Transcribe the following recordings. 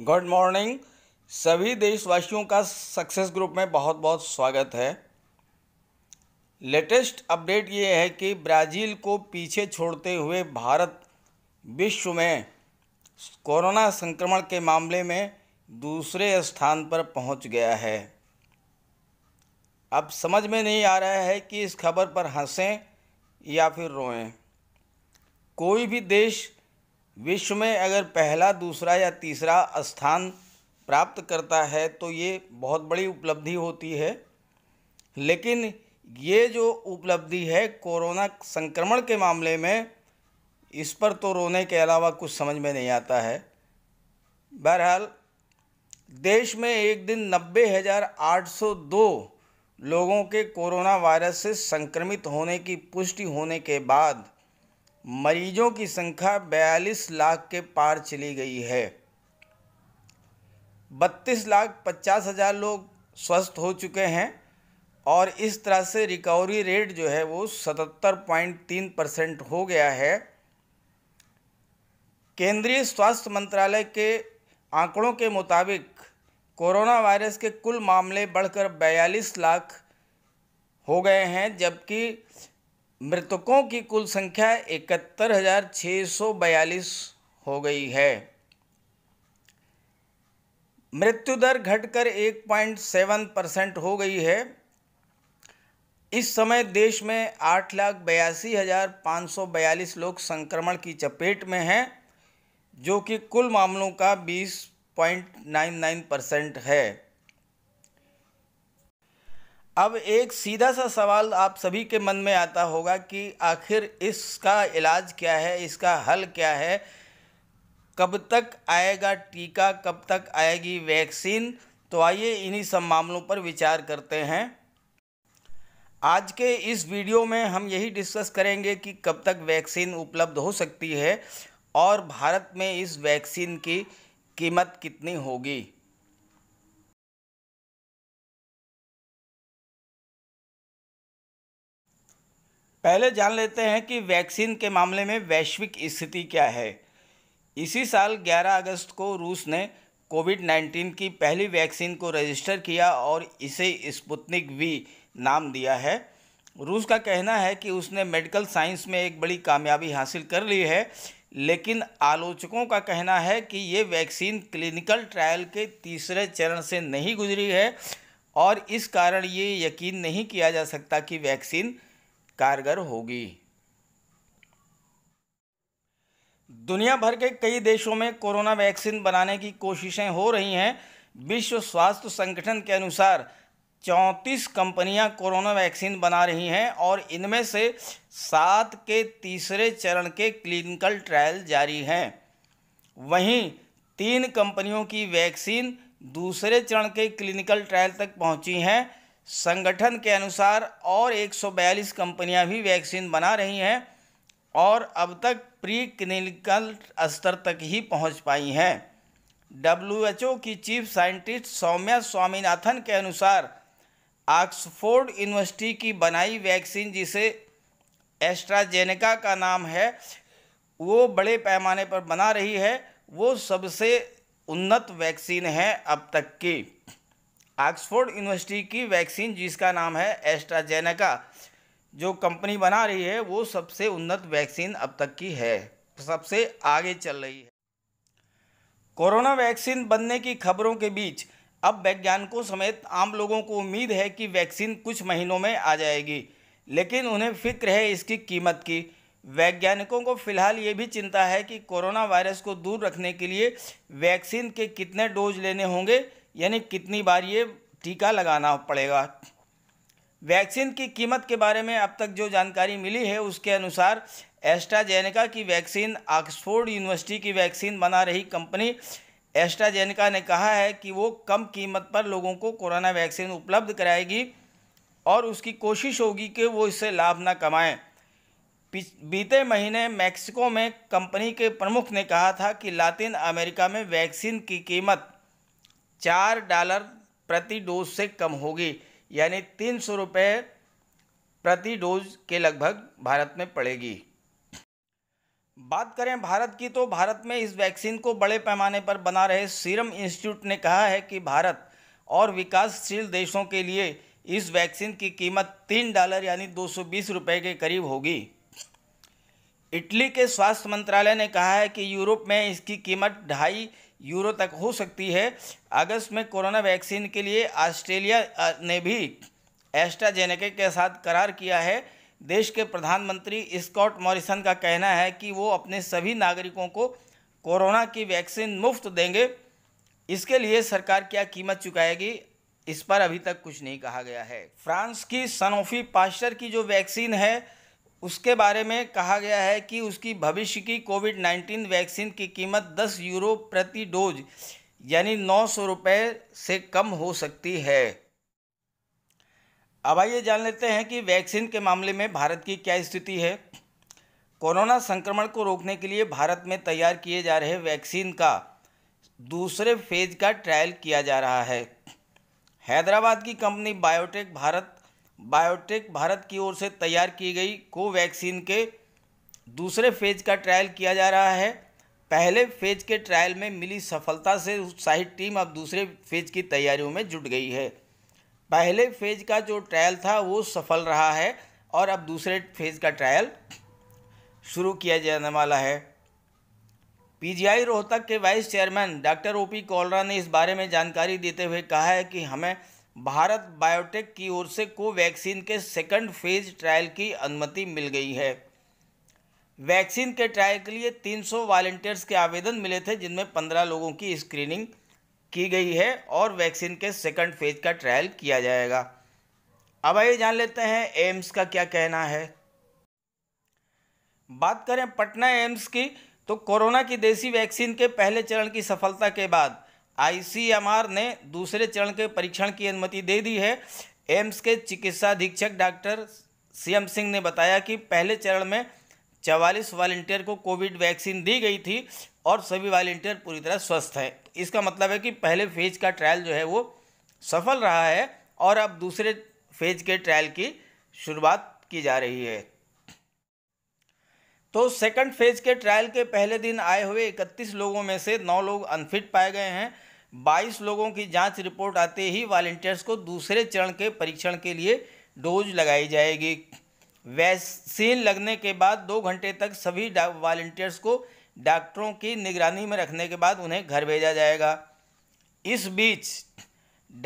good morning सभी देशवासियों का सक्सेस ग्रुप में बहुत बहुत स्वागत है लेटेस्ट अपडेट ये है कि ब्राज़ील को पीछे छोड़ते हुए भारत विश्व में कोरोना संक्रमण के मामले में दूसरे स्थान पर पहुंच गया है अब समझ में नहीं आ रहा है कि इस खबर पर हंसें या फिर रोएं कोई भी देश विश्व में अगर पहला दूसरा या तीसरा स्थान प्राप्त करता है तो ये बहुत बड़ी उपलब्धि होती है लेकिन ये जो उपलब्धि है कोरोना संक्रमण के मामले में इस पर तो रोने के अलावा कुछ समझ में नहीं आता है बहरहाल देश में एक दिन नब्बे हज़ार आठ सौ दो लोगों के कोरोना वायरस से संक्रमित होने की पुष्टि होने के बाद मरीजों की संख्या 42 लाख के पार चली गई है 32 लाख पचास हज़ार लोग स्वस्थ हो चुके हैं और इस तरह से रिकवरी रेट जो है वो 77.3 परसेंट हो गया है केंद्रीय स्वास्थ्य मंत्रालय के आंकड़ों के मुताबिक कोरोना वायरस के कुल मामले बढ़कर बयालीस लाख हो गए हैं जबकि मृतकों की कुल संख्या इकहत्तर हज़ार छः सौ बयालीस हो गई है मृत्यु दर घटकर 1.7 परसेंट हो गई है इस समय देश में आठ लाख बयासी हज़ार पाँच सौ बयालीस लोग संक्रमण की चपेट में हैं जो कि कुल मामलों का 20.99 परसेंट है अब एक सीधा सा सवाल आप सभी के मन में आता होगा कि आखिर इसका इलाज क्या है इसका हल क्या है कब तक आएगा टीका कब तक आएगी वैक्सीन तो आइए इन्हीं सब मामलों पर विचार करते हैं आज के इस वीडियो में हम यही डिस्कस करेंगे कि कब तक वैक्सीन उपलब्ध हो सकती है और भारत में इस वैक्सीन की कीमत कितनी होगी पहले जान लेते हैं कि वैक्सीन के मामले में वैश्विक स्थिति क्या है इसी साल 11 अगस्त को रूस ने कोविड 19 की पहली वैक्सीन को रजिस्टर किया और इसे स्पुतनिक वी नाम दिया है रूस का कहना है कि उसने मेडिकल साइंस में एक बड़ी कामयाबी हासिल कर ली है लेकिन आलोचकों का कहना है कि ये वैक्सीन क्लिनिकल ट्रायल के तीसरे चरण से नहीं गुजरी है और इस कारण ये यकीन नहीं किया जा सकता कि वैक्सीन कारगर होगी दुनिया भर के कई देशों में कोरोना वैक्सीन बनाने की कोशिशें हो रही हैं विश्व स्वास्थ्य संगठन के अनुसार चौंतीस कंपनियां कोरोना वैक्सीन बना रही हैं और इनमें से सात के तीसरे चरण के क्लिनिकल ट्रायल जारी हैं वहीं तीन कंपनियों की वैक्सीन दूसरे चरण के क्लिनिकल ट्रायल तक पहुंची हैं संगठन के अनुसार और 142 कंपनियां भी वैक्सीन बना रही हैं और अब तक प्री क्लिनिकल स्तर तक ही पहुंच पाई हैं डब्ल्यूएचओ की चीफ साइंटिस्ट सौम्या स्वामीनाथन के अनुसार ऑक्सफोर्ड यूनिवर्सिटी की बनाई वैक्सीन जिसे एस्ट्राजेनेका का नाम है वो बड़े पैमाने पर बना रही है वो सबसे उन्नत वैक्सीन है अब तक की ऑक्सफोर्ड यूनिवर्सिटी की वैक्सीन जिसका नाम है एस्ट्राजेनेका जो कंपनी बना रही है वो सबसे उन्नत वैक्सीन अब तक की है सबसे आगे चल रही है कोरोना वैक्सीन बनने की खबरों के बीच अब वैज्ञानिकों समेत आम लोगों को उम्मीद है कि वैक्सीन कुछ महीनों में आ जाएगी लेकिन उन्हें फिक्र है इसकी कीमत की वैज्ञानिकों को फिलहाल ये भी चिंता है कि कोरोना वायरस को दूर रखने के लिए वैक्सीन के कितने डोज लेने होंगे यानी कितनी बार ये टीका लगाना पड़ेगा वैक्सीन की कीमत के बारे में अब तक जो जानकारी मिली है उसके अनुसार एस्ट्राजेनेका की वैक्सीन ऑक्सफोर्ड यूनिवर्सिटी की वैक्सीन बना रही कंपनी एस्ट्राजेनेका ने कहा है कि वो कम कीमत पर लोगों को कोरोना वैक्सीन उपलब्ध कराएगी और उसकी कोशिश होगी कि वो इससे लाभ ना कमाएं बीते महीने मैक्सिको में कंपनी के प्रमुख ने कहा था कि लातिन अमेरिका में वैक्सीन की कीमत चार डॉलर प्रति डोज से कम होगी यानी तीन सौ रुपये प्रति डोज के लगभग भारत में पड़ेगी बात करें भारत की तो भारत में इस वैक्सीन को बड़े पैमाने पर बना रहे सीरम इंस्टीट्यूट ने कहा है कि भारत और विकासशील देशों के लिए इस वैक्सीन की कीमत तीन डॉलर यानी दो सौ बीस रुपये के करीब होगी इटली के स्वास्थ्य मंत्रालय ने कहा है कि यूरोप में इसकी कीमत ढाई यूरो तक हो सकती है अगस्त में कोरोना वैक्सीन के लिए ऑस्ट्रेलिया ने भी एस्ट्राजेनेका के साथ करार किया है देश के प्रधानमंत्री स्कॉट मॉरिसन का कहना है कि वो अपने सभी नागरिकों को कोरोना की वैक्सीन मुफ्त देंगे इसके लिए सरकार क्या कीमत चुकाएगी इस पर अभी तक कुछ नहीं कहा गया है फ्रांस की सनोफी पास्टर की जो वैक्सीन है उसके बारे में कहा गया है कि उसकी भविष्य की कोविड नाइन्टीन वैक्सीन की कीमत दस यूरो प्रति डोज यानी नौ सौ रुपये से कम हो सकती है अब आइए जान लेते हैं कि वैक्सीन के मामले में भारत की क्या स्थिति है कोरोना संक्रमण को रोकने के लिए भारत में तैयार किए जा रहे वैक्सीन का दूसरे फेज का ट्रायल किया जा रहा है हैदराबाद की company biotech Bharat biotech Bharat की ओर से तैयार की गई कोवैक्सीन के दूसरे फेज का ट्रायल किया जा रहा है पहले फेज के ट्रायल में मिली सफलता से उत्साहित टीम अब दूसरे फेज की तैयारियों में जुट गई है पहले फेज का जो ट्रायल था वो सफल रहा है और अब दूसरे फेज का ट्रायल शुरू किया जाने वाला है पीजीआई रोहतक के vice chairman doctor OP Kalra ने इस बारे में जानकारी देते हुए कहा है कि हमें भारत बायोटेक की ओर से कोवैक्सीन के सेकंड फेज ट्रायल की अनुमति मिल गई है वैक्सीन के ट्रायल के लिए 300 वॉलेंटियर्स के आवेदन मिले थे जिनमें 15 लोगों की स्क्रीनिंग की गई है और वैक्सीन के सेकंड फेज का ट्रायल किया जाएगा अब आइए जान लेते हैं एम्स का क्या कहना है बात करें पटना एम्स की तो कोरोना की देसी वैक्सीन के पहले चरण की सफलता के बाद आईसीएमआर ने दूसरे चरण के परीक्षण की अनुमति दे दी है एम्स के चिकित्सा अधीक्षक डॉक्टर सीएम सिंह ने बताया कि पहले चरण में चवालीस वॉलेंटियर को कोविड वैक्सीन दी गई थी और सभी वॉलेंटियर पूरी तरह स्वस्थ हैं इसका मतलब है कि पहले फेज का ट्रायल जो है वो सफल रहा है और अब दूसरे फेज के ट्रायल की शुरुआत की जा रही है तो सेकंड फेज के ट्रायल के पहले दिन आए हुए 31 लोगों में से 9 लोग अनफिट पाए गए हैं 22 लोगों की जांच रिपोर्ट आते ही वॉलेंटियर्स को दूसरे चरण के परीक्षण के लिए डोज लगाई जाएगी वैक्सीन लगने के बाद दो घंटे तक सभी वॉलेंटियर्स को डॉक्टरों की निगरानी में रखने के बाद उन्हें घर भेजा जाएगा इस बीच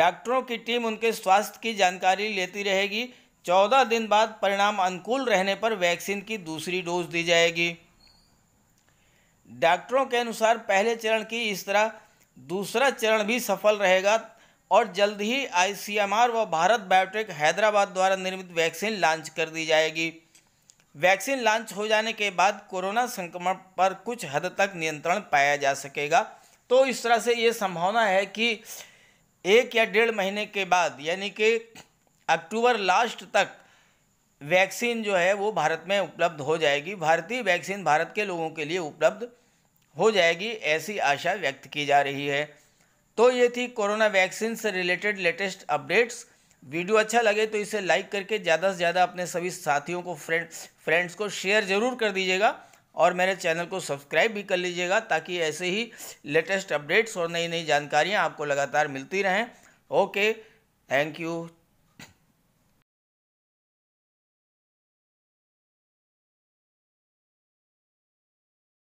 डॉक्टरों की टीम उनके स्वास्थ्य की जानकारी लेती रहेगी चौदह दिन बाद परिणाम अनुकूल रहने पर वैक्सीन की दूसरी डोज दी जाएगी डॉक्टरों के अनुसार पहले चरण की इस तरह दूसरा चरण भी सफल रहेगा और जल्द ही आईसीएमआर व भारत बायोटेक हैदराबाद द्वारा निर्मित वैक्सीन लॉन्च कर दी जाएगी वैक्सीन लॉन्च हो जाने के बाद कोरोना संक्रमण पर कुछ हद तक नियंत्रण पाया जा सकेगा तो इस तरह से ये संभावना है कि एक या डेढ़ महीने के बाद यानी कि अक्टूबर लास्ट तक वैक्सीन जो है वो भारत में उपलब्ध हो जाएगी भारतीय वैक्सीन भारत के लोगों के लिए उपलब्ध हो जाएगी ऐसी आशा व्यक्त की जा रही है तो ये थी कोरोना वैक्सीन से रिलेटेड लेटेस्ट अपडेट्स वीडियो अच्छा लगे तो इसे लाइक करके ज़्यादा से ज़्यादा अपने सभी साथियों को फ्रेंड फ्रेंड्स को शेयर ज़रूर कर दीजिएगा और मेरे चैनल को सब्सक्राइब भी कर लीजिएगा ताकि ऐसे ही लेटेस्ट अपडेट्स और नई नई जानकारियाँ आपको लगातार मिलती रहें ओके थैंक यू